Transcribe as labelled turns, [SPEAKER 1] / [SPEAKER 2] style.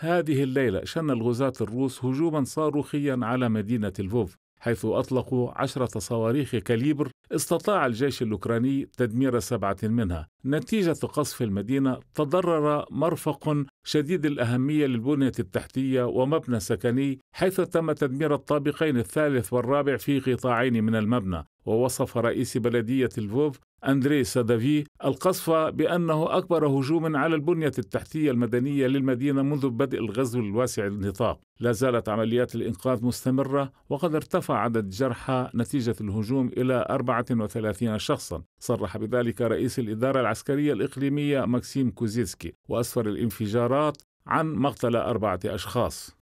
[SPEAKER 1] هذه الليلة شن الغزاة الروس هجوما صاروخيا على مدينة الفوف حيث أطلقوا عشرة صواريخ كاليبر استطاع الجيش الأوكراني تدمير سبعة منها نتيجة قصف المدينة تضرر مرفق شديد الأهمية للبنية التحتية ومبنى سكني حيث تم تدمير الطابقين الثالث والرابع في قطاعين من المبنى ووصف رئيس بلدية الفوف أندري سادافي القصف بأنه أكبر هجوم على البنية التحتية المدنية للمدينة منذ بدء الغزو الواسع النطاق لا زالت عمليات الإنقاذ مستمرة وقد ارتفع عدد الجرحى نتيجة الهجوم إلى 34 شخصا صرح بذلك رئيس الإدارة العسكرية الإقليمية ماكسيم كوزيسكي وأسفر الانفجارات عن مقتل أربعة أشخاص